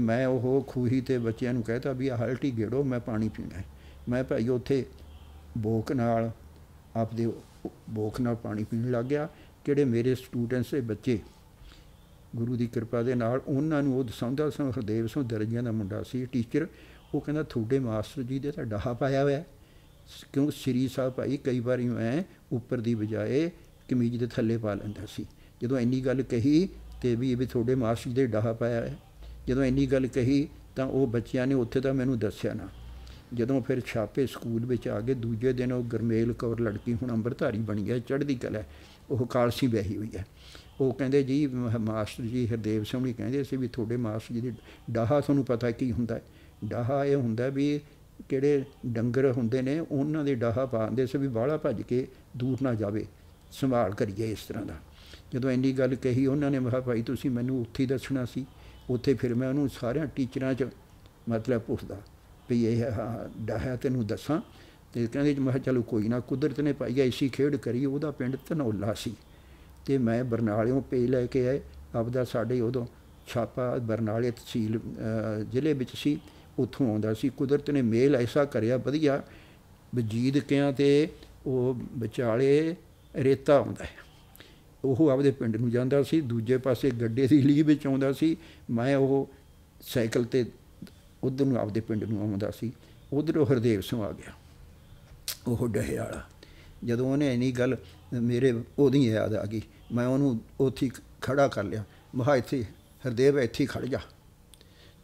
ਮੈਂ ਉਹ ਖੂਹੀ ਤੇ ਬੱਚਿਆਂ ਨੂੰ ਕਹਤਾ ਵੀ ਹਲਟੀ ਗੇੜੋ ਮੈਂ ਪਾਣੀ ਪੀਣਾ ਹੈ ਮੈਂ ਭਾਈ ਉੱਥੇ ਬੋਕ ਨਾਲ ਆਪਦੇ ਬੋਕ ਨਾਲ ਪਾਣੀ ਪੀਣ ਲੱਗ ਗਿਆ ਜਿਹੜੇ ਮੇਰੇ ਸਟੂਡੈਂਟਸ ਦੇ ਬੱਚੇ ਗੁਰੂ ਦੀ ਕਿਰਪਾ ਦੇ ਨਾਲ ਉਹਨਾਂ ਨੂੰ ਉਹ ਦਸੰਦਾ ਸਿੰਘ ਹਰਦੇਵ ਸਿੰਘ ਦਰਜੀਆਂ ਦਾ ਮੁੰਡਾ ਸੀ ਟੀਚਰ ਉਹ ਕਹਿੰਦਾ ਤੁਹਾਡੇ ਮਾਸਟਰ ਜੀ ਦੇ ਤਾਂ ਡਾਹਾ ਪਾਇਆ ਹੋਇਆ ਕਿਉਂ ਸ੍ਰੀ ਸਾਹਿਬ ਭਾਈ ਕਈ ਵਾਰੀ ਮੈਂ ਉੱਪਰ ਦੀ ਬਜਾਏ ਕਮੀਜ਼ ਦੇ ਥੱਲੇ ਪਾ ਲੈਂਦਾ ਸੀ ਜਦੋਂ ਇੰਨੀ ਗੱਲ ਕਹੀ ਤੇ ਵੀ ਇਹ ਵੀ ਤੁਹਾਡੇ ਮਾਸਟਰ ਦੇ ਡਾਹਾ ਪਾਇਆ ਹੈ ਜਦੋਂ ਇੰਨੀ ਗੱਲ ਕਹੀ ਤਾਂ ਉਹ ਬੱਚਿਆਂ ਨੇ ਉੱਥੇ ਤਾਂ ਮੈਨੂੰ ਦੱਸਿਆ ਨਾ ਜਦੋਂ ਫਿਰ ਛਾਪੇ ਸਕੂਲ ਵਿੱਚ ਆ ਕੇ ਦੂਜੇ ਦਿਨ ਉਹ ਗਰਮੇਲ ਕੌਰ ਲੜਕੀ ਹੁਣ ਅੰਮ੍ਰਿਤਧਾਰੀ ਬਣੀ ਗਿਆ ਚੜ੍ਹਦੀ ਕਲਾ ਉਹ ਕਾਲਸੀ ਬੈਹੀ ਹੋਈ ਹੈ ਉਹ ਕਹਿੰਦੇ ਜੀ ਮਾਸਟਰ ਜੀ ਹਰਦੇਵ ਸਿੰਘ ਵੀ ਕਹਿੰਦੇ ਸੀ ਵੀ ਤੁਹਾਡੇ ਮਾਸਟਰ ਜੀ ਦੀ ਡਾਹਾ ਤੁਹਾਨੂੰ ਪਤਾ ਕੀ ਹੁੰਦਾ ਹੈ ਡਾਹਾ ਇਹ ਹੁੰਦਾ ਵੀ ਕਿਹੜੇ ਡੰਗਰ ਹੁੰਦੇ ਨੇ ਉਹਨਾਂ ਦੇ ਡਾਹਾ ਪਾਉਂਦੇ ਸੀ ਵੀ ਬਾਹਲਾ ਭੱਜ ਕੇ ਦੂਰ ਨਾ ਜਾਵੇ ਸੰਭਾਲ ਕਰੀਏ ਇਸ ਤਰ੍ਹਾਂ ਦਾ ਜਦੋਂ ਇੰਨੀ ਗੱਲ ਕਹੀ ਉਹਨਾਂ ਨੇ ਕਿਹਾ ਭਾਈ ਤੁਸੀਂ ਮੈਨੂੰ ਉੱਥੇ ਦੱਸਣਾ ਸੀ ਉੱਥੇ ਫਿਰ ਮੈਂ ਉਹਨੂੰ ਸਾਰਿਆਂ ਟੀਚਰਾਂ 'ਚ ਮਤਲਬ ਪੁੱਛਦਾ ਵੀ ਇਹ ਡਾਹਿਆ ਤੈਨੂੰ ਦੱਸਾਂ ਤੇ ਕਹਿੰਦੇ ਮੈਂ ਚਲੋ ਕੋਈ ਨਾ ਕੁਦਰਤ ਨੇ ਪਾਈ ਆ ਇਸੀ ਖੇਡ ਕਰੀ ਉਹਦਾ ਪਿੰਡ ਤਨੋਲਾ ਸੀ ਤੇ ਮੈਂ ਬਰਨਾਲਿਓਂ ਪੇ ਲੈ ਕੇ ਆਏ ਆਪਦਾ ਸਾਡੇ ਉਦੋਂ ਛਾਪਾ ਬਰਨਾਲੇ ਤਹਿਸੀਲ ਜ਼ਿਲ੍ਹੇ ਵਿੱਚ ਸੀ ਉੱਥੋਂ ਆਉਂਦਾ ਸੀ ਕੁਦਰਤ ਨੇ ਮੇਲ ਐਸਾ ਕਰਿਆ ਵਧੀਆ ਵਜੀਦ ਕਿਆਂ ਤੇ ਉਹ ਵਿਚਾਲੇ ਰੇਤਾ ਹੁੰਦਾ ਹੈ ਉਹ ਆਪਦੇ ਪਿੰਡ ਨੂੰ ਜਾਂਦਾ ਸੀ ਦੂਜੇ ਪਾਸੇ ਗੱਡੇ ਦੀ ਲੀਹ ਵਿੱਚ ਆਉਂਦਾ ਸੀ ਮੈਂ ਉਹ ਸਾਈਕਲ ਤੇ ਉਧਰ ਨੂੰ ਆਪਦੇ ਪਿੰਡ ਨੂੰ ਆਉਂਦਾ ਸੀ ਉਹ ਹਰਦੇਵ ਸਿੰਘ ਆ ਗਿਆ ਉਹ ਡਹੇ ਵਾਲਾ ਜਦੋਂ ਉਹਨੇ ਇਨੀ ਗੱਲ ਮੇਰੇ ਉਹਦੀ ਯਾਦ ਆ ਗਈ ਮੈਂ ਉਹਨੂੰ ਉੱਥੇ ਖੜਾ ਕਰ ਲਿਆ ਮਹਾ ਇੱਥੇ ਹਰਦੇਵ ਇੱਥੇ ਖੜ ਜਾ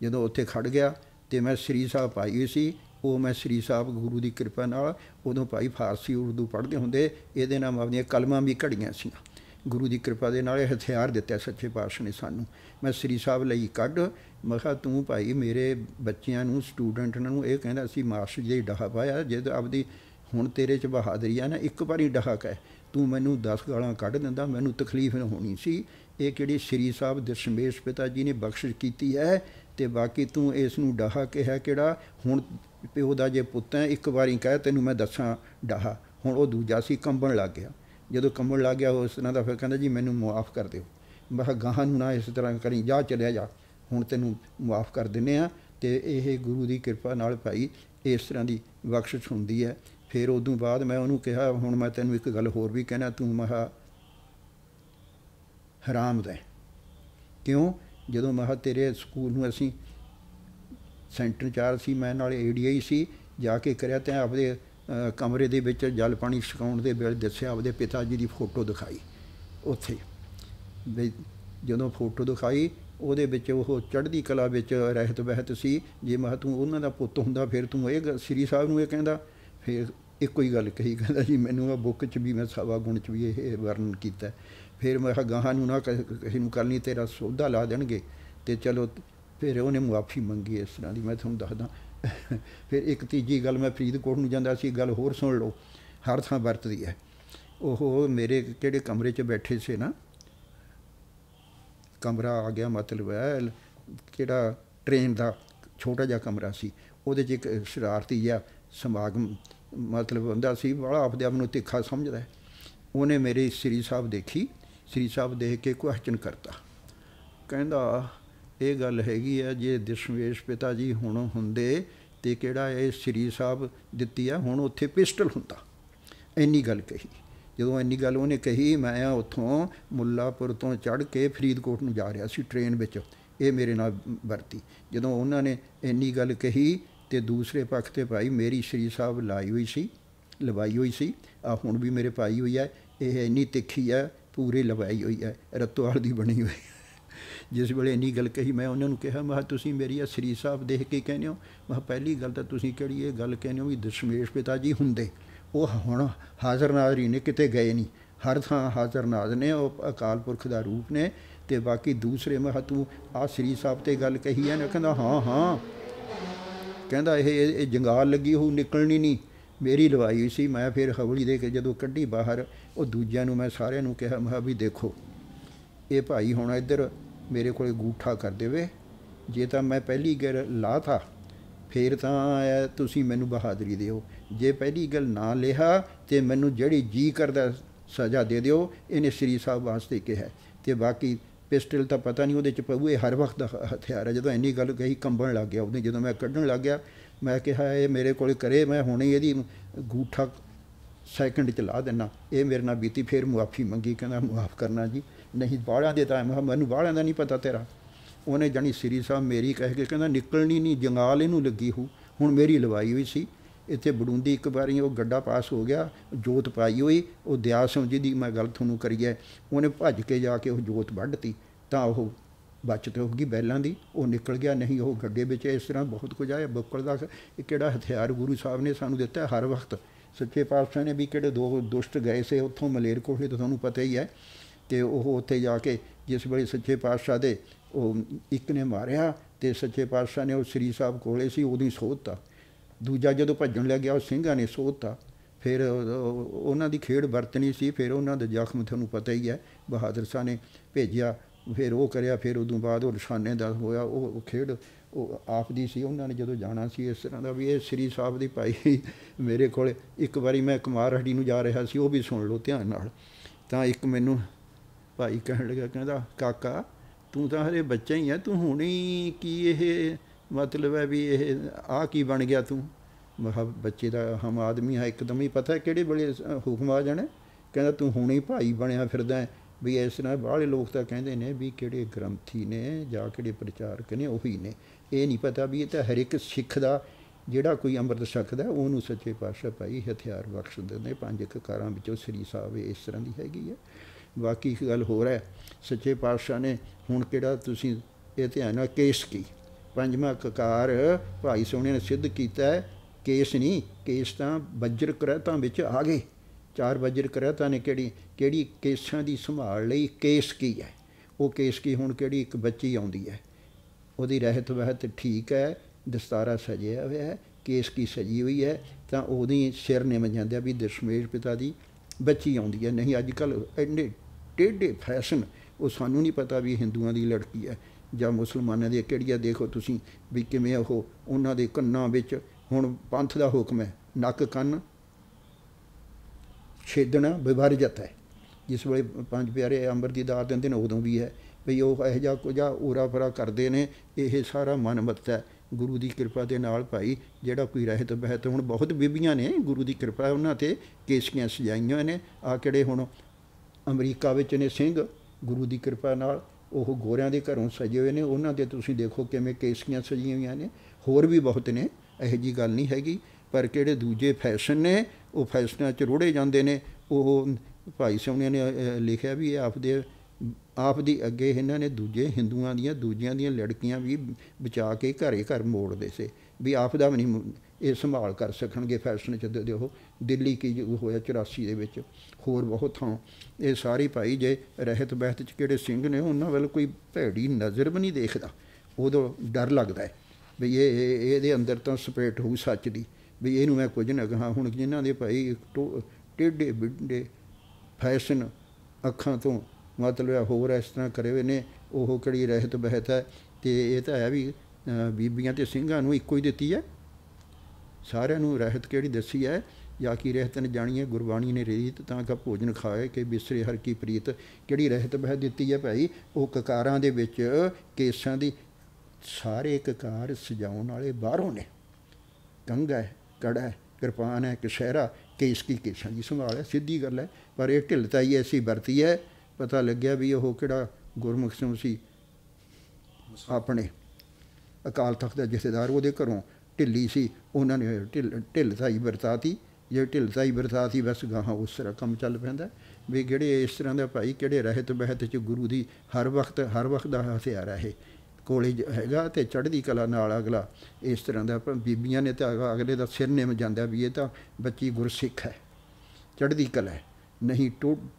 ਜਦੋਂ ਉੱਥੇ ਖੜ ਗਿਆ ਤੇ ਮੈਂ ਸ੍ਰੀ ਸਾਹਿਬ ਪਾਈ ਹੋਈ ਸੀ ਉਹ ਮੈਂ ਸ੍ਰੀ ਸਾਹਿਬ ਗੁਰੂ ਦੀ ਕਿਰਪਾ ਨਾਲ ਉਦੋਂ ਭਾਈ ਫਾਰਸੀ ਉਰਦੂ ਪੜ੍ਹਦੇ ਹੁੰਦੇ ਇਹਦੇ ਨਾਲ ਆਪਣੀਆਂ ਕਲਮਾਂ ਵੀ ਘੜੀਆਂ ਸੀਆਂ ਗੁਰੂ ਦੀ ਕਿਰਪਾ ਦੇ ਨਾਲ ਇਹ ਹਥਿਆਰ ਦਿੱਤਾ ਸੱਚੇ ਪਾਤਸ਼ਾਹ ਨੇ ਸਾਨੂੰ ਮੈਂ ਸ੍ਰੀ ਸਾਹਿਬ ਲਈ ਕੱਢ ਮਖਾ ਤੂੰ ਭਾਈ ਮੇਰੇ ਬੱਚਿਆਂ ਨੂੰ ਸਟੂਡੈਂਟ ਨੂੰ ਇਹ ਕਹਿੰਦਾ ਸੀ ਮਾਸਟਰ ਜੀ ਡਹਾ ਪਾਇਆ ਜਦ ਆਪਦੀ ਹੁਣ ਤੇਰੇ 'ਚ ਬਹਾਦਰੀ ਆ ਨਾ ਇੱਕ ਵਾਰੀ ਡਹਾ ਕੈ ਤੂੰ ਮੈਨੂੰ 10 ਗਾਲਾਂ ਕੱਢ ਦਿੰਦਾ ਮੈਨੂੰ ਤਕਲੀਫ ਨਾ ਹੋਣੀ ਸੀ ਇਹ ਕਿਹੜੀ ਸ੍ਰੀ ਸਾਹਿਬ ਦਸ਼ਮੇਸ਼ ਪਿਤਾ ਜੀ ਨੇ ਬਖਸ਼ਿਸ਼ ਕੀਤੀ ਹੈ ਤੇ ਬਾਕੀ ਤੂੰ ਇਸ ਨੂੰ ਡਹਾ ਕਿਹਾ ਕਿਹੜਾ ਹੁਣ ਪਿਓ ਦਾ ਜੇ ਪੁੱਤ ਹੈ ਇੱਕ ਵਾਰੀ ਕਹਿ ਤੈਨੂੰ ਮੈਂ ਦੱਸਾਂ ਡਹਾ ਹੁਣ ਉਹ ਦੂਜਾ ਸੀ ਕੰਬਣ ਲੱਗ ਗਿਆ ਜਦੋਂ ਕੰਬਣ ਲੱਗ ਗਿਆ ਉਸ ਨਾਲ ਦਾ ਫਿਰ ਕਹਿੰਦਾ ਜੀ ਮੈਨੂੰ ਮਾਫ ਕਰ ਦਿਓ ਮੈਂ ਗਾਹ ਗਾਹਾਂ ਨੂੰ ਨਾ ਇਸ ਤਰ੍ਹਾਂ ਕਰੀ ਜਾ ਚਲੇ ਜਾ ਹੁਣ ਤੈਨੂੰ ਮਾਫ ਕਰ ਦਿੰਨੇ ਆ ਤੇ ਇਹ ਗੁਰੂ ਦੀ ਕਿਰਪਾ ਨਾਲ ਭਾਈ ਇਸ ਤਰ੍ਹਾਂ ਦੀ ਬਖਸ਼ਿਸ਼ ਹੁੰਦੀ ਹੈ ਫਿਰ ਉਦੋਂ ਬਾਅਦ ਮੈਂ ਉਹਨੂੰ ਕਿਹਾ ਹੁਣ ਮੈਂ ਤੈਨੂੰ ਇੱਕ ਗੱਲ ਹੋਰ ਵੀ ਕਹਿਣਾ ਤੂੰ ਮਹਾ ਹਰਾਮ ਦਾ ਕਿਉਂ ਜਦੋਂ ਮਹਾ ਤੇਰੇ ਸਕੂਲ ਨੂੰ ਅਸੀਂ ਸੈਂਟਰ ਚਾਰ ਸੀ ਮੈਂ ਨਾਲ ਏਡੀਆਈ ਸੀ ਜਾ ਕੇ ਕਰਿਆ ਤੇ ਆਪਦੇ ਕਮਰੇ ਦੇ ਵਿੱਚ ਜਲ ਪਾਣੀ ਛਕਾਉਣ ਦੇ ਵੇਲੇ ਦੱਸਿਆ ਆਪਦੇ ਪਿਤਾ ਜੀ ਦੀ ਫੋਟੋ ਦਿਖਾਈ ਉੱਥੇ ਜਦੋਂ ਫੋਟੋ ਦਿਖਾਈ ਉਹਦੇ ਵਿੱਚ ਉਹ ਚੜ੍ਹਦੀ ਕਲਾ ਵਿੱਚ ਰਹਿਤ ਬਹਿਤ ਸੀ ਜੇ ਮਾ ਤੂੰ ਉਹਨਾਂ ਦਾ ਪੁੱਤ ਹੁੰਦਾ ਫਿਰ ਤੂੰ ਇਹ ਸ੍ਰੀ ਸਾਹਿਬ ਨੂੰ ਇਹ ਕਹਿੰਦਾ ਫਿਰ ਇੱਕੋ ਹੀ ਗੱਲ ਕਹੀ ਕਹਿੰਦਾ ਜੀ ਮੈਨੂੰ ਆ ਬੁੱਕ 'ਚ ਵੀ ਮੈਂ ਸਵਾ ਗੁਣ 'ਚ ਵੀ ਇਹ ਵਰਣਨ ਕੀਤਾ ਫਿਰ ਮੈਂ ਕਿਹਾ ਗਾਹਾਂ ਨੂੰ ਨਾ ਕਿਸੇ ਨੂੰ ਕਰਨੀ ਤੇਰਾ ਸੌਦਾ ਲਾ ਦੇਣਗੇ ਤੇ ਚਲੋ ਫਿਰ ਉਹਨੇ ਮੁਆਫੀ ਮੰਗੀ ਇਸ ਤਰ੍ਹਾਂ ਦੀ ਮੈਂ ਤੁਹਾਨੂੰ ਦੱਸਦਾ ਫਿਰ ਇੱਕ ਤੀਜੀ ਗੱਲ ਮੈਂ ਫਰੀਦਕੋਟ ਨੂੰ ਜਾਂਦਾ ਸੀ ਗੱਲ ਹੋਰ ਸੁਣ ਲਓ ਹਰ ਥਾਂ ਵਰਤਦੀ ਹੈ ਉਹ ਮੇਰੇ ਕਿਹੜੇ ਕਮਰੇ 'ਚ ਬੈਠੇ ਸੀ ਨਾ ਕਮਰਾ ਆ ਗਿਆ ਮਤਲਬ ਹੈ ਕਿਹੜਾ ਟ੍ਰੇਨ ਦਾ ਛੋਟਾ ਜਿਹਾ ਕਮਰਾ ਸੀ ਉਹਦੇ 'ਚ ਇੱਕ ਸ਼ਰਾਰਤੀ ਜਿਹਾ ਸਮਾਗਮ ਮਤਲਬ ਹੁੰਦਾ ਸੀ ਬੜਾ ਆਪਦੇ ਆਪ ਨੂੰ ਤਿੱਖਾ ਸਮਝਦਾ ਉਹਨੇ ਮੇਰੇ ਸ੍ਰੀ ਸਾਹਿਬ ਦੇਖੀ ਸ੍ਰੀ ਸਾਹਿਬ ਦੇਖ ਕੇ ਕੁਐਸਚਨ ਕਰਤਾ ਕਹਿੰਦਾ ਇਹ ਗੱਲ ਹੈਗੀ ਆ ਜੇ ਦਿਸ਼ਵੇਸ਼ ਪਿਤਾ ਜੀ ਹੁਣ ਹੁੰਦੇ ਤੇ ਕਿਹੜਾ ਇਹ ਸ੍ਰੀ ਸਾਹਿਬ ਦਿੱਤੀ ਆ ਹੁਣ ਉੱਥੇ ਪਿਸਟਲ ਹੁੰਦਾ ਇੰਨੀ ਗੱਲ ਕਹੀ ਜਦੋਂ ਇੰਨੀ ਗੱਲ ਉਹਨੇ ਕਹੀ ਮੈਂ ਆ ਉੱਥੋਂ ਮੁੱਲਾਪੁਰ ਤੋਂ ਚੜ ਕੇ ਫਰੀਦਕੋਟ ਨੂੰ ਜਾ ਰਿਹਾ ਸੀ ਟ੍ਰੇਨ ਵਿੱਚ ਇਹ ਮੇਰੇ ਨਾਲ ਵਰਤੀ ਜਦੋਂ ਉਹਨਾਂ ਨੇ ਇੰਨੀ ਗੱਲ ਕਹੀ ਤੇ ਦੂਸਰੇ ਪੱਖ ਤੇ ਭਾਈ ਮੇਰੀ ਸ਼੍ਰੀ ਸਾਹਿਬ ਲਾਈ ਹੋਈ ਸੀ ਲਵਾਈ ਹੋਈ ਸੀ ਆ ਹੁਣ ਵੀ ਮੇਰੇ ਪਾਈ ਹੋਈ ਹੈ ਇਹ ਇੰਨੀ ਤਿੱਖੀ ਹੈ ਪੂਰੀ ਲਵਾਈ ਹੋਈ ਹੈ ਰਤਵਾਲ ਦੀ ਬਣੀ ਹੋਈ ਹੈ ਜਿਸ ਵੇਲੇ ਇੰਨੀ ਗੱਲ ਕਹੀ ਮੈਂ ਉਹਨਾਂ ਨੂੰ ਕਿਹਾ ਮਾ ਤੁਸੀਂ ਮੇਰੀ ਸ੍ਰੀ ਸਾਹਿਬ ਦੇਖ ਕੇ ਕਹਿੰਦੇ ਹੋ ਮੈਂ ਪਹਿਲੀ ਗੱਲ ਤਾਂ ਤੁਸੀਂ ਕਿਹੜੀ ਇਹ ਗੱਲ ਕਹਿੰਦੇ ਹੋ ਵੀ ਦਸ਼ਮੇਸ਼ ਪਿਤਾ ਜੀ ਹੁੰਦੇ ਉਹ ਹੁਣ ਹਾਜ਼ਰ ਨਾਜ਼ਰੀ ਨੇ ਕਿਤੇ ਗਏ ਨਹੀਂ ਹਰ ਥਾਂ ਹਾਜ਼ਰ ਨਾਜ਼ ਨੇ ਉਹ ਅਕਾਲ ਪੁਰਖ ਦਾ ਰੂਪ ਨੇ ਤੇ ਬਾਕੀ ਦੂਸਰੇ ਮਾ ਤੂੰ ਆ ਸ੍ਰੀ ਸਾਹਿਬ ਤੇ ਗੱਲ ਕਹੀ ਹੈ ਨਾ ਕਹਿੰਦਾ ਹਾਂ ਹਾਂ ਕਹਿੰਦਾ ਇਹ ਇਹ ਜੰਗਾਲ ਲੱਗੀ ਹੋਊ ਨਿਕਲਣੀ ਨਹੀਂ ਮੇਰੀ ਲਵਾਈ ਸੀ ਮੈਂ ਫਿਰ ਹਵਲੀ ਦੇ ਕੇ ਜਦੋਂ ਕੱਢੀ ਬਾਹਰ ਉਹ ਦੂਜਿਆਂ ਨੂੰ ਮੈਂ ਸਾਰਿਆਂ ਨੂੰ ਕਿਹਾ ਮੈਂ ਵੀ ਦੇਖੋ ਇਹ ਭਾਈ ਹੁਣ ਇੱਧਰ ਮੇਰੇ ਕੋਲੇ ਗੂਠਾ ਕਰ ਦੇਵੇ ਜੇ ਤਾਂ ਮੈਂ ਪਹਿਲੀ ਗੱਲ ਲਾ ਤਾ ਫੇਰ ਤਾਂ ਤੁਸੀਂ ਮੈਨੂੰ ਬਹਾਦਰੀ ਦਿਓ ਜੇ ਪਹਿਲੀ ਗੱਲ ਨਾ ਲਿਹਾ ਤੇ ਮੈਨੂੰ ਜਿਹੜੀ ਜੀ ਕਰਦਾ ਸਜ਼ਾ ਦੇ ਦਿਓ ਇਹਨੇ ਸ੍ਰੀ ਸਾਹਿਬ ਵਾਸਤੇ ਕਿਹਾ ਤੇ ਬਾਕੀ ਪਿਸਟਲ ਤਾਂ ਪਤਾ ਨਹੀਂ ਉਹਦੇ ਚ ਪਊ ਇਹ ਹਰ ਵਕਤ ਦਾ ਹਥਿਆਰ ਹੈ ਜਦੋਂ ਇੰਨੀ ਗੱਲ ਕਹੀ ਕੰਬਣ ਲੱਗ ਗਿਆ ਉਹਨੇ ਜਦੋਂ ਮੈਂ ਕੱਢਣ ਲੱਗ ਗਿਆ ਮੈਂ ਕਿਹਾ ਇਹ ਮੇਰੇ ਕੋਲ ਕਰੇ ਮੈਂ ਹੁਣੇ ਇਹਦੀ ਗੂਠਾ ਸੈਕਿੰਡ ਚ ਲਾ ਦੇਣਾ ਇਹ ਮੇਰੇ ਨਾਲ ਬੀਤੀ ਫੇਰ ਮੁਆਫੀ ਮੰਗੀ ਕਹਿੰਦਾ ਮੁਆਫ ਕਰਨਾ ਜੀ ਨਹੀਂ ਬਾਹਲਾਂ ਦੇ ਤਾਂ ਮੈਨੂੰ ਬਾਹਲਾਂ ਦਾ ਨਹੀਂ ਪਤਾ ਤੇਰਾ ਉਹਨੇ ਜਣੀ ਸ੍ਰੀ ਸਾਹਿਬ ਮੇਰੀ ਕਹਿ ਕੇ ਕਹਿੰਦਾ ਨਿਕਲਣੀ ਨਹੀਂ ਜੰਗਾਲ ਇਹਨੂੰ ਲੱਗੀ ਹੋ ਹੁਣ ਮੇਰੀ ਲਵਾਈ ਹੋਈ ਸੀ ਇੱਥੇ ਬੜੂੰਦੀ ਇੱਕ ਵਾਰੀ ਉਹ ਗੱਡਾ ਪਾਸ ਹੋ ਗਿਆ ਜੋਤ ਪਾਈ ਹੋਈ ਉਹ ਜੀ ਜਿਹਦੀ ਮੈਂ ਗੱਲ ਤੁਹਾਨੂੰ ਕਰੀ ਹੈ ਉਹਨੇ ਭੱਜ ਕੇ ਜਾ ਕੇ ਉਹ ਜੋਤ ਵੱਢਤੀ ਤਾਂ ਉਹ ਬਚਤ ਹੋ ਗਈ ਬੈਲਾਂ ਦੀ ਉਹ ਨਿਕਲ ਗਿਆ ਨਹੀਂ ਉਹ ਗੱਡੇ ਵਿੱਚ ਇਸ ਤਰ੍ਹਾਂ ਬਹੁਤ ਕੁਝ ਆਇਆ ਬੱਕਲ ਦਾ ਕਿਹੜਾ ਹਥਿਆਰ ਗੁਰੂ ਸਾਹਿਬ ਨੇ ਸਾਨੂੰ ਦਿੱਤਾ ਹਰ ਵਕਤ ਸੱਚੇ ਪਾਤਸ਼ਾਹ ਨੇ ਵੀ ਕਿਹੜੇ ਦੋ ਦੁਸ਼ਟ ਗਏ ਸੇ ਉੱਥੋਂ ਮਲੇਰਕੋਟਲੇ ਤੋਂ ਤੁਹਾਨੂੰ ਪਤਾ ਹੀ ਹੈ ਤੇ ਉਹ ਉੱਥੇ ਜਾ ਕੇ ਜਿਸ ਵੇਲੇ ਸੱਚੇ ਪਾਤਸ਼ਾਹ ਦੇ ਉਹ ਇੱਕ ਨੇ ਮਾਰਿਆ ਤੇ ਸੱਚੇ ਪਾਤਸ਼ਾਹ ਨੇ ਉਹ ਸ੍ਰੀ ਸਾਹਿਬ ਕੋਲੇ ਸੀ ਉਹਦੀ ਸੋਧਤਾ ਦੂਜਾ ਜਦੋਂ ਭੱਜਣ ਲੱਗਿਆ ਉਹ ਸਿੰਘਾਂ ਨੇ ਸੋਧਤਾ ਫਿਰ ਉਹਨਾਂ ਦੀ ਖੇਡ ਵਰਤਣੀ ਸੀ ਫਿਰ ਉਹਨਾਂ ਦੇ ਜ਼ਖਮ ਤੁਹਾਨੂੰ ਪਤਾ ਹੀ ਹੈ ਬਹਾਦਰ ਸਾਹਿਬ ਨੇ ਭੇਜਿਆ ਫਿਰ ਉਹ ਕਰਿਆ ਫਿਰ ਉਦੋਂ ਬਾਅਦ ਉਹ ਨਿਸ਼ਾਨੇ ਦਾ ਹੋਇਆ ਉਹ ਖੇਡ ਉਹ ਆਪ ਦੀ ਸੀ ਉਹਨਾਂ ਨੇ ਜਦੋਂ ਜਾਣਾ ਸੀ ਇਸ ਤਰ੍ਹਾਂ ਦਾ ਵੀ ਇਹ ਸ੍ਰੀ ਸਾਹਿਬ ਦੀ ਭਾਈ ਮੇਰੇ ਕੋਲੇ ਇੱਕ ਵਾਰੀ ਮੈਂ ਕੁਮਾਰ ਹੜੀ ਨੂੰ ਜਾ ਰਿਹਾ ਸੀ ਉਹ ਵੀ ਸੁਣ ਲਓ ਧਿਆਨ ਨਾਲ ਤਾਂ ਇੱਕ ਮੈਨੂੰ ਭਾਈ ਕਹਿਣ ਲੱਗਾ ਕਹਿੰਦਾ ਕਾਕਾ ਤੂੰ ਤਾਂ ਹਰੇ ਬੱਚਾ ਹੀ ਆ ਤੂੰ ਹੁਣੀ ਕੀ ਇਹ ਮਤਲਬ ਹੈ ਵੀ ਇਹ ਆ ਕੀ ਬਣ ਗਿਆ ਤੂੰ ਮਹਾ ਬੱਚੇ ਦਾ ਹਮ ਆਦਮੀ ਹੈ ਇੱਕਦਮ ਹੀ ਪਤਾ ਕਿਹੜੇ ਬੜੇ ਹੁਕਮ ਆ ਜਾਣੇ ਕਹਿੰਦਾ ਤੂੰ ਹੁਣੇ ਭਾਈ ਬਣਿਆ ਫਿਰਦਾ ਵੀ ਇਸ ਨਾਲ ਬਾਹਲੇ ਲੋਕ ਤਾਂ ਕਹਿੰਦੇ ਨੇ ਵੀ ਕਿਹੜੇ ਗ੍ਰੰਥੀ ਨੇ ਜਾਂ ਕਿਹੜੇ ਪ੍ਰਚਾਰਕ ਨੇ ਉਹੀ ਨੇ ਇਹ ਨਹੀਂ ਪਤਾ ਵੀ ਇਹ ਤਾਂ ਹਰ ਇੱਕ ਸਿੱਖ ਦਾ ਜਿਹੜਾ ਕੋਈ ਅੰਮ੍ਰਿਤ ਛਕਦਾ ਉਹਨੂੰ ਸੱਚੇ ਪਾਤਸ਼ਾਹ ਭਾਈ ਹਥਿਆਰ ਬਖਸ਼ ਦਿੰਦੇ ਪੰਜ ਕਕਾਰਾਂ ਵਿੱਚੋਂ ਸ੍ਰੀ ਸਾਹਿਬ ਇਸ ਤਰ੍ਹਾਂ ਦੀ ਹੈਗੀ ਹੈ ਬਾਕੀ ਇੱਕ ਗੱਲ ਹੋਰ ਹੈ ਸੱਚੇ ਪਾਤਸ਼ਾਹ ਨੇ ਹੁਣ ਕਿਹੜਾ ਤੁਸੀਂ ਇਹ ਧਿਆਨ ਨਾਲ ਕੇਸ ਕੀ ਪੰਜਵਾਂ ਕਕਾਰ ਭਾਈ ਸੋਹਣੇ ਨੇ ਸਿੱਧ ਕੀਤਾ ਹੈ ਕੇਸ ਨਹੀਂ ਕੇਸ ਤਾਂ ਵਜਰ ਕਰਤਾਂ ਵਿੱਚ ਆ ਗਏ ਚਾਰ ਵਜਰ ਕਰਤਾਂ ਨੇ ਕਿਹੜੀ ਕਿਹੜੀ ਕੇਸਾਂ ਦੀ ਸੰਭਾਲ ਲਈ ਕੇਸ ਕੀ ਹੈ ਉਹ ਕੇਸ ਕੀ ਹੁਣ ਕਿਹੜੀ ਇੱਕ ਬੱਚੀ ਆਉਂਦੀ ਹੈ ਉਹਦੀ ਰਹਿਤ ਵਹਿਤ ਠੀਕ ਹੈ ਦਸਤਾਰਾ ਸਜਿਆ ਹੋਇਆ ਹੈ ਕੇਸ ਕੀ ਸਜੀ ਹੋਈ ਹੈ ਤਾਂ ਉਹਦੀ ਸਿਰ ਨਿਮ ਜਾਂਦਾ ਵੀ ਦਸ਼ਮੇਸ਼ ਪਿਤਾ ਦੀ ਬੱਚੀ ਆਉਂਦੀ ਹੈ ਨਹੀਂ ਅੱਜ ਕੱਲ ਐਡੇ ਟੇਡੇ ਫੈਸ਼ਨ ਉਹ ਸਾਨੂੰ ਨਹੀਂ ਪਤਾ ਵੀ ਹਿੰਦੂਆਂ ਦੀ ਲੜਕੀ ਹੈ ਜਾਂ ਮੁਸਲਮਾਨਾਂ ਦੀ ਕਿਹੜੀਆਂ ਦੇਖੋ ਤੁਸੀਂ ਵੀ ਕਿਵੇਂ ਉਹ ਉਹਨਾਂ ਦੇ ਕੰਨਾਂ ਵਿੱਚ ਹੁਣ ਪੰਥ ਦਾ ਹੁਕਮ ਹੈ ਨੱਕ ਕੰਨ ਛੇਦਣਾ ਵਿਵਹਾਰਜਤ ਹੈ ਜਿਸ ਵੇਲੇ ਪੰਜ ਪਿਆਰੇ ਅੰਬਰ ਦੀ ਦਾਤ ਦਿੰਦੇ ਨੇ ਉਦੋਂ ਵੀ ਹੈ ਵੀ ਉਹ ਇਹ ਜਿਹਾ ਆ ਉਰਾ ਫਰਾ ਕਰਦੇ ਨੇ ਇਹ ਸਾਰਾ ਮਨਮਤ ਹੈ ਗੁਰੂ ਦੀ ਕਿਰਪਾ ਦੇ ਨਾਲ ਭਾਈ ਜਿਹੜਾ ਕੋਈ ਰਹਿਤ ਬਹਿਤ ਹੁਣ ਬਹੁਤ ਬੀਬੀਆਂ ਨੇ ਗੁਰੂ ਦੀ ਕਿਰਪਾ ਉਹਨਾਂ ਤੇ ਕੇਸੀਆਂ ਸਜਾਈਆਂ ਨੇ ਆ ਕਿਹੜੇ ਹੁਣ ਅਮਰੀਕਾ ਵਿੱਚ ਨੇ ਸਿੰਘ ਗੁਰੂ ਦੀ ਕਿਰਪਾ ਨਾਲ ਉਹ ਗੋਰਿਆਂ ਦੇ ਘਰੋਂ ਸਜੇ ਹੋਏ ਨੇ ਉਹਨਾਂ ਦੇ ਤੁਸੀਂ ਦੇਖੋ ਕਿਵੇਂ ਕੇਸੀਆਂ ਸਜੀਆਂ ਹੋਈਆਂ ਨੇ ਹੋਰ ਵੀ ਬਹੁਤ ਨੇ ਇਹ ਜੀ ਗੱਲ ਨਹੀਂ ਹੈਗੀ ਪਰ ਕਿਹੜੇ ਦੂਜੇ ਫੈਸ਼ਨ ਨੇ ਉਹ ਫੈਸ਼ਨਾਂ 'ਚ ਰੋੜੇ ਜਾਂਦੇ ਨੇ ਉਹ ਭਾਈ ਸੋਹਣੇ ਨੇ ਲਿਖਿਆ ਵੀ ਇਹ ਆਪਦੇ ਆਪ ਦੀ ਅੱਗੇ ਇਹਨਾਂ ਨੇ ਦੂਜੇ ਹਿੰਦੂਆਂ ਦੀਆਂ ਦੂਜੀਆਂ ਦੀਆਂ ਲੜਕੀਆਂ ਵੀ ਬਚਾ ਕੇ ਘਰੇ ਘਰ ਮੋੜਦੇ ਸੇ ਵੀ ਆਪ ਦਾ ਵੀ ਨਹੀਂ ਇਹ ਸੰਭਾਲ ਕਰ ਸਕਣਗੇ ਫੈਸ਼ਨ ਚ ਦੇ ਉਹ ਦਿੱਲੀ ਕੀ ਹੋਇਆ 84 ਦੇ ਵਿੱਚ ਹੋਰ ਬਹੁਤ ਥਾਂ ਇਹ ਸਾਰੇ ਭਾਈ ਜੇ ਰਹਿਤ ਬਹਿਤ ਚ ਕਿਹੜੇ ਸਿੰਘ ਨੇ ਉਹਨਾਂ ਵੱਲ ਕੋਈ ਭੈੜੀ ਨਜ਼ਰ ਵੀ ਨਹੀਂ ਦੇਖਦਾ ਉਦੋਂ ਡਰ ਲੱਗਦਾ ਹੈ ਵੀ ਇਹ ਇਹਦੇ ਅੰਦਰ ਤਾਂ ਸਪੇਟ ਹੋਊ ਸੱਚ ਦੀ ਵੀ ਇਹਨੂੰ ਮੈਂ ਕੁਝ ਨਾ ਕਹਾ ਹੁਣ ਜਿਨ੍ਹਾਂ ਦੇ ਭਾਈ ਟੇਡੇ ਬਿੱਡੇ ਫੈਸ਼ਨ ਅੱਖਾਂ ਤੋਂ ਮਤਲਬ ਹੋਰ ਇਸ ਤਰ੍ਹਾਂ ਕਰੇ ਹੋਏ ਨੇ ਉਹ ਕਿਹੜੀ ਰਹਿਤ ਬਹਿਤ ਹੈ ਤੇ ਇਹ ਤਾਂ ਹੈ ਵੀ ਬੀਬੀਆਂ ਤੇ ਸਿੰਘਾਂ ਨੂੰ ਇੱਕੋ ਹੀ ਦਿੱਤੀ ਹੈ ਸਾਰਿਆਂ ਨੂੰ ਰਹਿਤ ਕਿਹੜੀ ਦੱਸੀ ਹੈ ਜਾਂ ਕੀ ਰਹਿਤ ਨੇ ਜਾਣੀਏ ਗੁਰਬਾਣੀ ਨੇ ਰੀਤ ਤਾਂ ਕਾ ਭੋਜਨ ਖਾਏ ਕਿ ਬਿਸਰੇ ਹਰ ਕੀ ਪ੍ਰੀਤ ਕਿਹੜੀ ਰਹਿਤ ਬਹਿ ਦਿੱਤੀ ਹੈ ਭਾਈ ਉਹ ਕਕਾਰਾਂ ਦੇ ਵਿੱਚ ਕੇਸਾਂ ਦੀ ਸਾਰੇ ਕਕਾਰ ਸਜਾਉਣ ਵਾਲੇ ਬਾਹਰੋਂ ਨੇ ਕੰਗਾ ਕੜਾ ਕਿਰਪਾਨ ਹੈ ਕਿ ਸ਼ਹਿਰਾ ਕੇਸ ਕੀ ਕੇਸਾਂ ਦੀ ਸੰਭਾਲ ਹੈ ਸਿੱਧੀ ਗੱਲ ਹੈ ਪਰ ਇਹ ਢਿਲਤਾਈ ਐਸੀ ਵਰਤੀ ਹੈ ਪਤਾ ਲੱਗਿਆ ਵੀ ਉਹ ਕਿਹੜਾ ਗੁਰਮੁਖ ਸਿੰਘ ਸੀ ਆਪਣੇ ਅਕਾਲ ਤਖਤ ਦਾ ਜਥੇਦਾਰ ਉਹਦੇ ਘਰੋਂ ਢਿੱਲੀ ਸੀ ਉਹਨਾਂ ਨੇ ਢਿੱਲ ਸਾਈ ਵਰਤਾਤੀ ਜੇ ਸਾਈ ਵਰਤਾਤੀ ਬਸ ਗਾਹਾਂ ਉਸ ਰਕਮ ਚੱਲ ਪੈਂਦਾ ਵੀ ਜਿਹੜੇ ਇਸ ਤਰ੍ਹਾਂ ਦਾ ਭਾਈ ਕਿਹੜੇ ਰਹਿਤ ਬਹਿਤ ਚ ਗੁਰੂ ਦੀ ਹਰ ਵਕਤ ਹਰ ਵਕਤ ਦਾ ਹਥਿਆਰਾ ਹੈ ਕੋਲੇ ਹੈਗਾ ਤੇ ਚੜ੍ਹਦੀ ਕਲਾ ਨਾਲ ਅਗਲਾ ਇਸ ਤਰ੍ਹਾਂ ਦਾ ਬੀਬੀਆਂ ਨੇ ਤਾਂ ਅਗਲੇ ਦਾ ਸਿਰ ਨਿਮ ਜਾਂਦਾ ਵੀ ਇਹ ਤਾਂ ਬੱਚੀ ਗੁਰਸਿੱਖ ਹੈ ਚੜ੍ਹਦੀ ਕਲਾ ਹੈ ਨਹੀਂ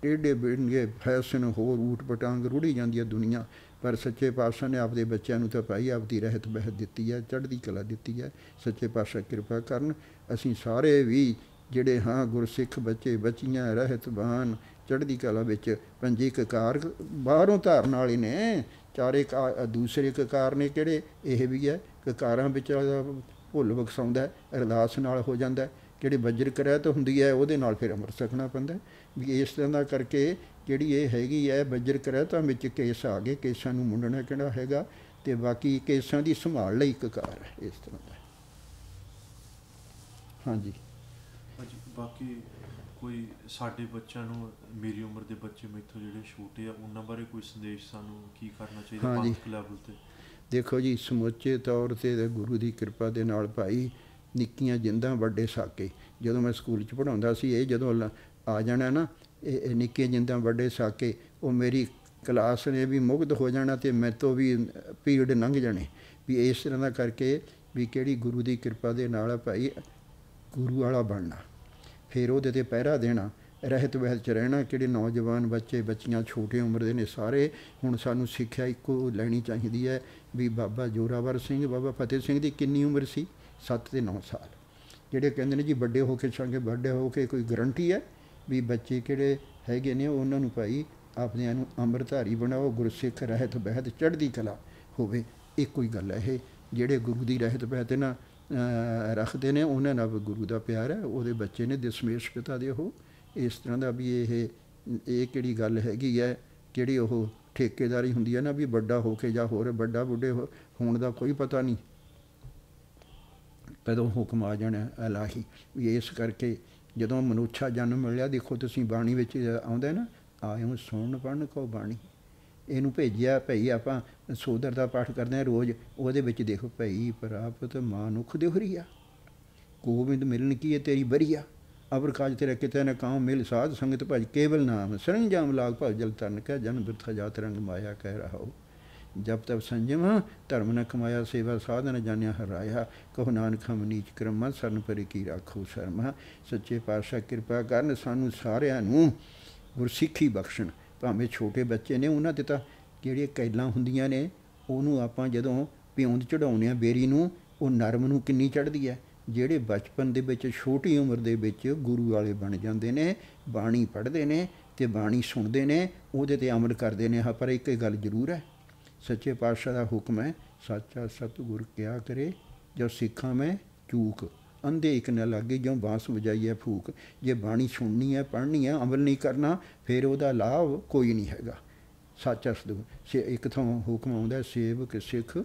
ਟੇਡੇ ਬਿੰਗੇ ਫੈਸ਼ਨ ਹੋਰ ਊਟ ਪਟਾਂਗ ਰੁੜੀ ਜਾਂਦੀ ਹੈ ਦੁਨੀਆ ਪਰ ਸੱਚੇ ਪਾਤਸ਼ਾਹ ਨੇ ਆਪਦੇ ਬੱਚਿਆਂ ਨੂੰ ਤਾਂ ਪਾਈ ਆਪਦੀ ਰਹਿਤ ਬਹਿਤ ਦਿੱਤੀ ਹੈ ਚੜ੍ਹਦੀ ਕਲਾ ਦਿੱਤੀ ਹੈ ਸੱਚੇ ਪਾਤਸ਼ਾਹ ਕਿਰਪਾ ਕਰਨ ਅਸੀਂ ਸਾਰੇ ਵੀ ਜਿਹੜੇ ਹਾਂ ਗੁਰਸਿੱਖ ਬੱਚੇ ਬੱਚੀਆਂ ਰਹਿਤਬਾਨ ਚੜ੍ਹਦੀ ਕਲਾ ਵਿੱਚ ਪੰਜੀ ਕਕਾਰ ਬਾਹਰੋਂ ਧਾਰਨ ਵਾਲੇ ਨੇ ਚਾਰੇ ਦੂਸਰੇ ਕਕਾਰ ਨੇ ਕਿਹੜੇ ਇਹ ਵੀ ਹੈ ਕਕਾਰਾਂ ਵਿੱਚ ਭੁੱਲ ਬਖਸਾਉਂਦਾ ਅਰਦਾਸ ਨਾਲ ਹੋ ਜਾਂਦਾ ਜਿਹੜੀ ਵਜਰ ਤਾਂ ਹੁੰਦੀ ਹੈ ਉਹਦੇ ਨਾਲ ਫਿਰ ਅਮਰ ਸਕਣਾ ਪੈਂਦਾ ਵੀ ਇਸ ਤਰ੍ਹਾਂ ਦਾ ਕਰਕੇ ਜਿਹੜੀ ਇਹ ਹੈਗੀ ਹੈ ਵਜਰ ਤਾਂ ਵਿੱਚ ਕੇਸ ਆ ਗਏ ਕੇਸਾਂ ਨੂੰ ਮੁੰਡਣਾ ਕਿਹੜਾ ਹੈਗਾ ਤੇ ਬਾਕੀ ਕੇਸਾਂ ਦੀ ਸੰਭਾਲ ਲਈ ਕਾਰ ਹੈ ਇਸ ਤਰ੍ਹਾਂ ਦਾ ਹਾਂਜੀ ਬਾਕੀ ਕੋਈ ਸਾਡੇ ਬੱਚਿਆਂ ਨੂੰ ਮੇਰੀ ਉਮਰ ਦੇ ਬੱਚੇ ਮੈਥੋਂ ਜਿਹੜੇ ਛੋਟੇ ਆ ਉਹਨਾਂ ਬਾਰੇ ਕੋਈ ਸੰਦੇਸ਼ ਸਾਨੂੰ ਕੀ ਕਰਨਾ ਚਾਹੀਦਾ ਪੰਥਕ ਲੈਵਲ ਤੇ ਦੇਖੋ ਜੀ ਸਮੁੱਚੇ ਤੌਰ ਤੇ ਗੁਰੂ ਦੀ ਕਿਰਪਾ ਦੇ ਨਾਲ ਭਾਈ ਨਿੱਕੀਆਂ ਜਿੰਦਾਂ ਵੱਡੇ ਸਾਕੇ ਜਦੋਂ ਮੈਂ ਸਕੂਲ 'ਚ ਪੜਾਉਂਦਾ ਸੀ ਇਹ ਜਦੋਂ ਆ ਜਾਣਾ ਨਾ ਇਹ ਨਿੱਕੀਆਂ ਜਿੰਦਾਂ ਵੱਡੇ ਸਾਕੇ ਉਹ ਮੇਰੀ ਕਲਾਸ ਨੇ ਵੀ ਮੁਗਧ ਹੋ ਜਾਣਾ ਤੇ ਮੈਂ ਤੋਂ ਵੀ ਪੀਰੀਅਡ ਲੰਘ ਜਾਣੇ ਵੀ ਇਸ ਤਰ੍ਹਾਂ ਦਾ ਕਰਕੇ ਵੀ ਕਿਹੜੀ ਗੁਰੂ ਦੀ ਕਿਰਪਾ ਦੇ ਨਾਲ ਭਾਈ ਗੁਰੂ ਵਾਲਾ ਬਣਨਾ ਫਿਰ ਉਹਦੇ ਤੇ ਪਹਿਰਾ ਦੇਣਾ ਰਹਿਤ ਵਹਿਤ ਚ ਰਹਿਣਾ ਕਿਹੜੇ ਨੌਜਵਾਨ ਬੱਚੇ ਬੱਚੀਆਂ ਛੋਟੇ ਉਮਰ ਦੇ ਨੇ ਸਾਰੇ ਹੁਣ ਸਾਨੂੰ ਸਿੱਖਿਆ ਇੱਕੋ ਲੈਣੀ ਚਾਹੀਦੀ ਹੈ ਵੀ ਬਾਬਾ ਜੋਰਾਵਰ ਸਿੰਘ ਬਾਬਾ ਫਤਿਹ ਸਿੰਘ ਦੀ ਕਿੰਨੀ ਉਮਰ ਸੀ 7 ਤੇ 9 ਸਾਲ ਜਿਹੜੇ ਕਹਿੰਦੇ ਨੇ ਜੀ ਵੱਡੇ ਹੋ ਕੇ ਛਾਂਗੇ ਵੱਡੇ ਹੋ ਕੇ ਕੋਈ ਗਰੰਟੀ ਹੈ ਵੀ ਬੱਚੇ ਕਿਹੜੇ ਹੈਗੇ ਨੇ ਉਹਨਾਂ ਨੂੰ ਭਾਈ ਆਪਣੇ ਨੂੰ ਅੰਮ੍ਰਿਤਧਾਰੀ ਬਣਾਓ ਗੁਰਸਿੱਖ ਰਹਿਤ ਬਹਿਤ ਚੜ੍ਹਦੀ ਕਲਾ ਹੋਵੇ ਇਹ ਕੋਈ ਗੱਲ ਹੈ ਇਹ ਜਿਹੜੇ ਗੁਰੂ ਦੀ ਰਹਿਤ ਬਹਿਤ ਨਾ ਰੱਖਦੇ ਨੇ ਉਹਨਾਂ ਨਾਲ ਗੁਰੂ ਦਾ ਪਿਆਰ ਹੈ ਉਹਦੇ ਬੱਚੇ ਨੇ ਦਸ਼ਮੇਸ਼ ਪਿਤਾ ਦੇ ਉਹ ਇਸ ਤਰ੍ਹਾਂ ਦਾ ਵੀ ਇਹ ਇਹ ਕਿਹੜੀ ਗੱਲ ਹੈਗੀ ਹੈ ਕਿਹੜੀ ਉਹ ਠੇਕੇਦਾਰੀ ਹੁੰਦੀ ਹੈ ਨਾ ਵੀ ਵੱਡਾ ਹੋ ਕੇ ਜਾਂ ਹੋਰ ਵੱਡਾ ਬੁੱਢੇ ਹੋਣ ਦਾ ਕੋਈ ਪਤਾ ਨਹੀਂ ਪੈਦੋਂ ਹੁਕਮ ਆ ਜਾਣਾ ਇਲਾਹੀ ਵੀ ਇਸ ਕਰਕੇ ਜਦੋਂ ਮਨੁੱਖਾ ਜਨਮ ਮਿਲਿਆ ਦੇਖੋ ਤੁਸੀਂ ਬਾਣੀ ਵਿੱਚ ਆਉਂਦਾ ਨਾ ਆਇਓ ਸੁਣਨ ਪੜਨ ਕੋ ਬਾਣੀ ਇਹਨੂੰ ਭੇਜਿਆ ਭਈ ਆਪਾਂ ਸੋਦਰ ਦਾ ਪਾਠ ਕਰਦੇ ਆ ਰੋਜ਼ ਉਹਦੇ ਵਿੱਚ ਦੇਖੋ ਭਈ ਪ੍ਰਾਪਤ ਮਾਨੁਖ ਦੇਹਰੀਆ ਗੋਬਿੰਦ ਮਿਲਣ ਕੀ ਹੈ ਤੇਰੀ ਬਰੀਆ ਅਬਰ ਕਾਜ ਤੇਰਾ ਕਿਤੇ ਨਾ ਕਾਮ ਮਿਲ ਸਾਧ ਸੰਗਤ ਭਜ ਕੇਵਲ ਨਾਮ ਸਰੰਜਾਮ ਲਾਗ ਭਜ ਜਲ ਤਨ ਕਾ ਜਨ ਬਿਰਥਾ ਜਾਤ ਰੰਗ ਮਾਇਆ ਕਹਿ ਰਹਾ ਹੋ ਜਬ ਤਬ ਸੰਜਮ ਧਰਮ ਨ ਕਮਾਇਆ ਸੇਵਾ ਸਾਧਨ ਜਾਣਿਆ ਹਰਾਇਆ ਕਹੋ ਨਾਨਕ ਹਮ ਨੀਚ ਕਰਮ ਸਰਨ ਪਰੇ ਕੀ ਰਾਖੋ ਸਰਮਾ ਸੱਚੇ ਪਾਤਸ਼ਾਹ ਕਿਰਪਾ ਕਰਨ ਸਾਨੂੰ ਸਾਰਿਆਂ ਨੂੰ ਗੁਰਸਿੱਖੀ ਬਖਸ਼ਣ ਭਾਵੇਂ ਛੋਟੇ ਬੱਚੇ ਨੇ ਉਹਨਾਂ ਤੇ ਤਾਂ ਜਿਹੜੀਆਂ ਕੈਲਾਂ ਹੁੰਦੀਆਂ ਨੇ ਉਹਨੂੰ ਆਪਾਂ ਜਦੋਂ ਪਿਉਂਦ ਚੜਾਉਂਦੇ ਆ 베ਰੀ ਨੂੰ ਉਹ ਨਰਮ ਨੂੰ ਕਿੰਨੀ ਚੜਦੀ ਹੈ ਜਿਹੜੇ ਬਚਪਨ ਦੇ ਵਿੱਚ ਛੋਟੀ ਉਮਰ ਦੇ ਵਿੱਚ ਗੁਰੂ ਵਾਲੇ ਬਣ ਜਾਂਦੇ ਨੇ ਬਾਣੀ ਪੜ੍ਹਦੇ ਨੇ ਤੇ ਬਾਣੀ ਸੁਣਦੇ ਨੇ ਉਹਦੇ ਤੇ ਅਮਲ ਕਰਦੇ ਨੇ ਹਾਂ ਪਰ ਇੱਕ ਗੱਲ ਜ਼ਰੂਰ ਹੈ ਸੱਚੇ ਪਾਤਸ਼ਾਹ ਦਾ ਹੁਕਮ ਹੈ ਸੱਚਾ ਸਤਿਗੁਰ ਕਿਆ ਕਰੇ ਜੋ ਸਿੱਖਾਂ ਮੈਂ ਚੂਕ ਅੰਧੇ ਇੱਕ ਨਾ ਲੱਗੇ ਜਿਉਂ ਬਾਸ ਵਜਾਈਏ ਫੂਕ ਜੇ ਬਾਣੀ ਸੁਣਨੀ ਹੈ ਪੜ੍ਹਨੀ ਹੈ ਅਮਲ ਨਹੀਂ ਕਰਨਾ ਫਿਰ ਉਹਦਾ ਲਾਭ ਕੋਈ ਨਹੀਂ ਹੈਗਾ ਸੱਚਾ ਸਤਿਗੁਰ ਸੇ ਇੱਕ ਤੋਂ ਹੁਕਮ ਆਉਂਦਾ ਸੇਵਕ ਸਿੱਖ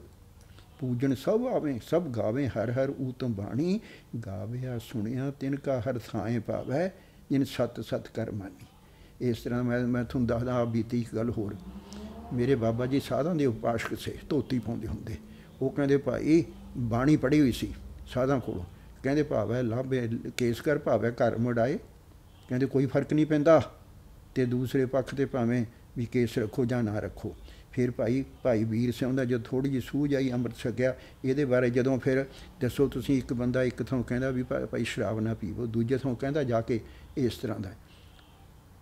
ਪੂਜਣ ਸਭ ਆਵੇਂ ਸਭ ਗਾਵੇਂ ਹਰ ਹਰ ਊਤਮ ਬਾਣੀ ਗਾਵਿਆ ਸੁਣਿਆ ਤਿਨ ਕਾ ਹਰ ਥਾਂਏ ਪਾਵੈ ਜਿਨ ਸਤ ਸਤ ਕਰਮਾਨੀ ਇਸ ਤਰ੍ਹਾਂ ਮੈਂ ਮੈਂ ਤੁਹਾਨੂੰ ਦੱਸਦਾ ਬੀਤੀ ਇੱਕ ਗੱਲ ਹੋਰ ਮੇਰੇ ਬਾਬਾ ਜੀ ਸਾਧਾਂ ਦੇ ਉਪਾਸ਼ਕ ਸੇ ਧੋਤੀ ਪਾਉਂਦੇ ਹੁੰਦੇ ਉਹ ਕਹਿੰਦੇ ਭਾਈ ਬਾਣੀ ਪੜੀ ਹੋਈ ਸੀ ਸਾਧਾਂ ਕੋਲੋਂ ਕਹਿੰਦੇ ਭਾਵੇਂ ਲਾਭੇ ਕੇਸ ਕਰ ਭਾਵੇਂ ਘਰ ਮੁੜਾਏ ਕਹਿੰਦੇ ਕੋਈ ਫਰਕ ਨਹੀਂ ਪੈਂਦਾ ਤੇ ਦੂਸਰੇ ਪੱਖ ਤੇ ਭਾਵੇਂ ਵੀ ਕੇਸ ਰੱਖੋ ਜਾਂ ਨਾ ਰੱਖੋ ਫਿਰ ਭਾਈ ਭਾਈ ਵੀਰ ਸਿੰਘ ਦਾ ਜਦ ਥੋੜੀ ਜੀ ਸੂਝ ਆਈ ਅੰਮ੍ਰਿਤ ਛਕਿਆ ਇਹਦੇ ਬਾਰੇ ਜਦੋਂ ਫਿਰ ਦੱਸੋ ਤੁਸੀਂ ਇੱਕ ਬੰਦਾ ਇੱਕ ਥਾਂ ਕਹਿੰਦਾ ਵੀ ਭਾਈ ਸ਼ਰਾਬ ਨਾ ਪੀਵੋ ਦੂਜੇ ਥਾਂ ਕਹਿੰਦਾ ਜਾ ਕੇ ਇਸ ਤਰ੍ਹਾਂ ਦਾ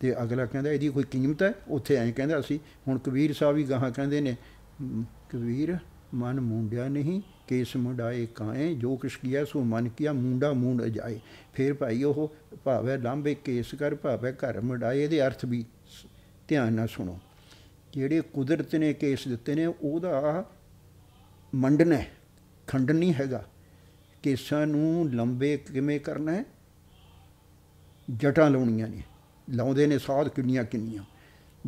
ਤੇ ਅਗਲਾ ਕਹਿੰਦਾ ਇਹਦੀ ਕੋਈ ਕੀਮਤ ਹੈ ਉੱਥੇ ਐਂ ਕਹਿੰਦਾ ਅਸੀਂ ਹੁਣ ਕਬੀਰ ਸਾਹਿਬ ਵੀ ਗਾਹਾਂ ਕਹਿੰਦੇ ਨੇ ਕਬੀਰ ਮਨ ਮੁੰਡਿਆ ਨਹੀਂ ਕੇਸ ਮੁੰਡਾਏ ਕਾਏ ਜੋ ਕਿਛ ਕੀਆ ਸੋ ਮਨ ਕੀਆ ਮੁੰਡਾ ਮੁੰਡ ਜਾਏ ਫੇਰ ਭਾਈ ਉਹ ਭਾਵੇਂ ਲਾਂਬੇ ਕੇਸ ਕਰ ਭਾਵੇਂ ਘਰ ਮੁੰਡਾਏ ਇਹਦੇ ਅਰਥ ਵੀ ਧਿਆਨ ਨਾਲ ਸੁਣੋ ਜਿਹੜੇ ਕੁਦਰਤ ਨੇ ਕੇਸ ਦਿੱਤੇ ਨੇ ਉਹਦਾ ਮੰਡਣ ਹੈ ਖੰਡਨ ਨਹੀਂ ਹੈਗਾ ਕੇਸਾਂ ਨੂੰ ਲੰਬੇ ਕਿਵੇਂ ਕਰਨਾ ਹੈ ਜਟਾਂ ਲਾਉਣੀਆਂ ਨੇ ਲਾਉਂਦੇ ਨੇ ਸਾਧ ਕਿੰਨੀਆਂ ਕਿੰਨੀਆਂ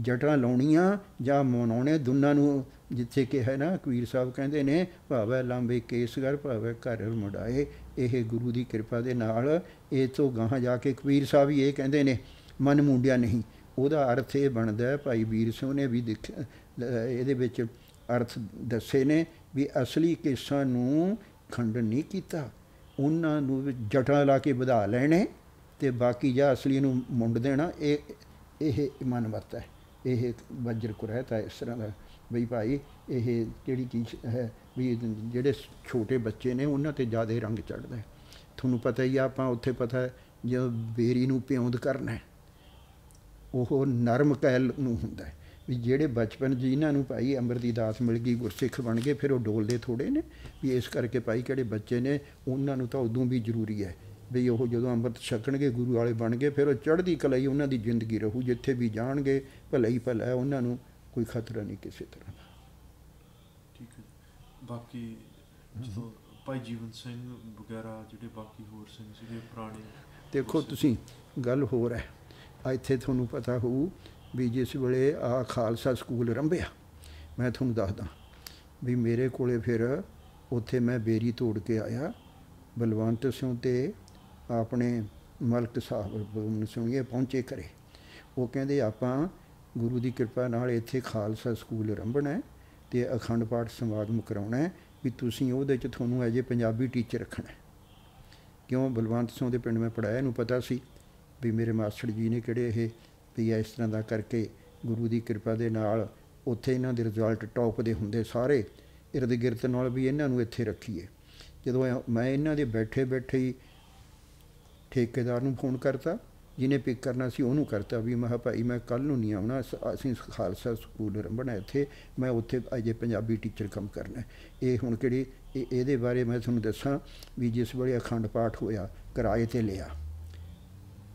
ਜਟਾਂ ਲਾਉਣੀਆਂ ਜਾਂ ਮਨਾਉਣੇ ਦੁਨਾਂ ਨੂੰ ਜਿੱਥੇ ਕਿ ਹੈ ਨਾ ਕਬੀਰ ਸਾਹਿਬ ਕਹਿੰਦੇ ਨੇ ਭਾਵੇਂ ਕੇਸ ਕੇਸਗਰ ਭਾਵੇਂ ਘਰ ਮੁੜਾਏ ਇਹ ਗੁਰੂ ਦੀ ਕਿਰਪਾ ਦੇ ਨਾਲ ਇਹ ਤੋਂ ਗਾਹਾਂ ਜਾ ਕੇ ਕਬੀਰ ਸਾਹਿਬ ਹੀ ਇਹ ਕਹਿੰਦੇ ਨੇ ਮਨ ਮੁੰਡਿਆ ਨਹੀਂ ਉਹਦਾ ਅਰਥ ਇਹ ਬਣਦਾ ਹੈ ਭਾਈ ਵੀਰ ਸਿੰਘ ਨੇ ਵੀ ਦੇਖ ਇਹਦੇ ਵਿੱਚ ਅਰਥ ਦੱਸੇ ਨੇ ਵੀ ਅਸਲੀ ਕੇਸਾਂ ਨੂੰ ਖੰਡਨ ਨਹੀਂ ਕੀਤਾ ਉਹਨਾਂ ਨੂੰ ਜਟਾਂ ਲਾ ਕੇ ਵਧਾ ਲੈਣੇ ਤੇ ਬਾਕੀ ਜਾਂ ਅਸਲੀ ਨੂੰ ਮੁੰਡ ਦੇਣਾ ਇਹ ਇਹ ਇਮਾਨਵਤ ਹੈ ਇਹ ਵਜਰ ਕੁਰਹਿਤ ਹੈ ਇਸ ਤਰ੍ਹਾਂ ਦਾ ਵੀ ਭਾਈ ਇਹ ਕਿਹੜੀ ਚੀਜ਼ ਹੈ ਵੀ ਜਿਹੜੇ ਛੋਟੇ ਬੱਚੇ ਨੇ ਉਹਨਾਂ ਤੇ ਜ਼ਿਆਦਾ ਰੰਗ ਚੜਦਾ ਹੈ ਤੁਹਾਨੂੰ ਪਤਾ ਹੀ ਆਪਾਂ ਉੱਥੇ ਪਤਾ ਹੈ ਜਦੋਂ ਬੇਰੀ ਨੂੰ ਪਿਉਂਦ ਕਰਨਾ ਉਹ ਨਰਮ ਕੈਲ ਨੂੰ ਹੁੰਦਾ ਹੈ ਵੀ ਜਿਹੜੇ ਬਚਪਨ ਜਿਨ੍ਹਾਂ ਨੂੰ ਭਾਈ ਅੰਮ੍ਰਿਤ ਦੀ ਦਾਤ ਮਿਲ ਗਈ ਗੁਰਸਿੱਖ ਬਣ ਗਏ ਫਿਰ ਉਹ ਡੋਲਦੇ ਥੋੜੇ ਨੇ ਵੀ ਇਸ ਕਰਕੇ ਭਾਈ ਕਿਹੜੇ ਬੱਚੇ ਨੇ ਉਹਨਾਂ ਨੂੰ ਤਾਂ ਉਦੋਂ ਵੀ ਜ਼ਰੂਰੀ ਹੈ ਵੀ ਉਹ ਜਦੋਂ ਅੰਮ੍ਰਿਤ ਛਕਣਗੇ ਗੁਰੂ ਵਾਲੇ ਬਣ ਗਏ ਫਿਰ ਉਹ ਚੜ੍ਹਦੀ ਕਲਾਈ ਉਹਨਾਂ ਦੀ ਜ਼ਿੰਦਗੀ ਰਹੂ ਜਿੱਥੇ ਵੀ ਜਾਣਗੇ ਭਲਾਈ ਭਲਾ ਉਹਨਾਂ ਨੂੰ ਕੋਈ ਖਤਰਾ ਨਹੀਂ ਕਿਸੇ ਤਰ੍ਹਾਂ ਦਾ ਠੀਕ ਹੈ ਬਾਕੀ ਜਦੋਂ ਭਾਈ ਜੀਵਨ ਸਿੰਘ ਵਗੈਰਾ ਜਿਹੜੇ ਬਾਕੀ ਹੋਰ ਸਿੰਘ ਸੀਗੇ ਪੁਰਾਣੇ ਦੇਖੋ ਤੁਸੀਂ ਗੱਲ ਹੋਰ ਹੈ ਇੱਥੇ ਤੁਹਾਨੂੰ ਪਤਾ ਹੋਊ ਵੀ ਜਿਸ ਵੇਲੇ ਆ ਖਾਲਸਾ ਸਕੂਲ ਰੰਭਿਆ ਮੈਂ ਤੁਹਾਨੂੰ ਦੱਸਦਾ ਵੀ ਮੇਰੇ ਕੋਲੇ ਫਿਰ ਉੱਥੇ ਮੈਂ 베ਰੀ ਤੋੜ ਕੇ ਆਇਆ ਬਲਵੰਤ ਸਿੰਘ ਤੇ ਆਪਣੇ ਮਲਕ ਸਾਹਿਬ ਨੂੰ ਸੁਣੀਏ ਪਹੁੰਚੇ ਕਰੇ ਉਹ ਕਹਿੰਦੇ ਆਪਾਂ ਗੁਰੂ ਦੀ ਕਿਰਪਾ ਨਾਲ ਇੱਥੇ ਖਾਲਸਾ ਸਕੂਲ ਰੰਭਣਾ ਤੇ ਅਖੰਡ ਪਾਠ ਸਮਾਗਮ ਕਰਾਉਣਾ ਵੀ ਤੁਸੀਂ ਉਹਦੇ ਚ ਤੁਹਾਨੂੰ ਐਜੇ ਪੰਜਾਬੀ ਟੀਚਰ ਰੱਖਣਾ ਕਿਉਂ ਬਲਵੰਤ ਸਿੰਘ ਦੇ ਪਿੰਡ ਮੈਂ ਪੜਾਇਆ ਇਹਨੂੰ ਪਤਾ ਸੀ ਵੀ ਮੇਰੇ ਮਾਸਟਰ ਜੀ ਨੇ ਕਿਹੜੇ ਇਹ ਵੀ ਇਸ ਤਰ੍ਹਾਂ ਦਾ ਕਰਕੇ ਗੁਰੂ ਦੀ ਕਿਰਪਾ ਦੇ ਨਾਲ ਉੱਥੇ ਇਹਨਾਂ ਦੇ ਰਿਜ਼ਲਟ ਟੌਪ ਦੇ ਹੁੰਦੇ ਸਾਰੇ ਇਰਦ ਗਿਰਦ ਨਾਲ ਵੀ ਇਹਨਾਂ ਨੂੰ ਇੱਥੇ ਰੱਖੀਏ ਜਦੋਂ ਮੈਂ ਇਹਨਾਂ ਦੇ ਬੈਠੇ ਬੈਠੇ ਹੀ ਠੇਕੇਦਾਰ ਨੂੰ ਫੋਨ ਕਰਤਾ ਜਿਹਨੇ ਪਿਕ ਕਰਨਾ ਸੀ ਉਹਨੂੰ ਕਰਤਾ ਵੀ ਮਹਾ ਭਾਈ ਮੈਂ ਕੱਲ ਨੂੰ ਨਹੀਂ ਆਉਣਾ ਅਸੀਂ ਖਾਲਸਾ ਸਕੂਲ ਰੰਭਣਾ ਇੱਥੇ ਮੈਂ ਉੱਥੇ ਅਜੇ ਪੰਜਾਬੀ ਟੀਚਰ ਕੰਮ ਕਰਨਾ ਇਹ ਹੁਣ ਕਿਹੜੀ ਇਹਦੇ ਬਾਰੇ ਮੈਂ ਤੁਹਾਨੂੰ ਦੱਸਾਂ ਵੀ ਜਿਸ ਵੇਲੇ ਅਖੰਡ ਪਾਠ ਹੋਇਆ ਕਿਰਾਏ ਤੇ ਲਿਆ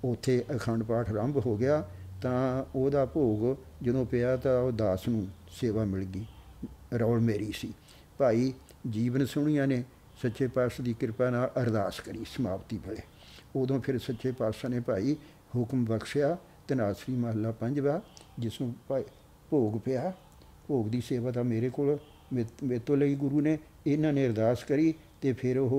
ਉੱਥੇ ਅਖੰਡ ਪਾਠ ਆਰੰਭ ਹੋ ਗਿਆ ਤਾਂ ਉਹਦਾ ਭੋਗ ਜਦੋਂ ਪਿਆ ਤਾਂ ਉਹ ਦਾਸ ਨੂੰ ਸੇਵਾ ਮਿਲ ਗਈ ਰੌਲ ਮੇਰੀ ਸੀ ਭਾਈ ਜੀਵਨ ਸੁਣੀਆਂ ਨੇ ਸੱਚੇ ਪਾਤਸ਼ਾਹ ਦੀ ਕਿਰਪਾ ਨਾਲ ਅਰਦਾਸ ਕਰੀ ਸਮਾਪਤੀ ਭਲੇ ਉਦੋਂ ਫਿਰ ਸੱਚੇ ਪਾਤਸ਼ਾਹ ਨੇ ਭਾਈ ਹੁਕਮ ਬਖਸ਼ਿਆ ਤਨਾਸਰੀ ਮਹੱਲਾ ਪੰਜਵਾ ਜਿਸ ਨੂੰ ਭਾਈ ਭੋਗ ਪਿਆ ਭੋਗ ਦੀ ਸੇਵਾ ਤਾਂ ਮੇਰੇ ਕੋਲ ਮੇਤੋਂ ਲਈ ਗੁਰੂ ਨੇ ਇਹਨਾਂ ਨੇ ਅਰਦਾਸ ਕਰੀ ਤੇ ਫਿਰ ਉਹ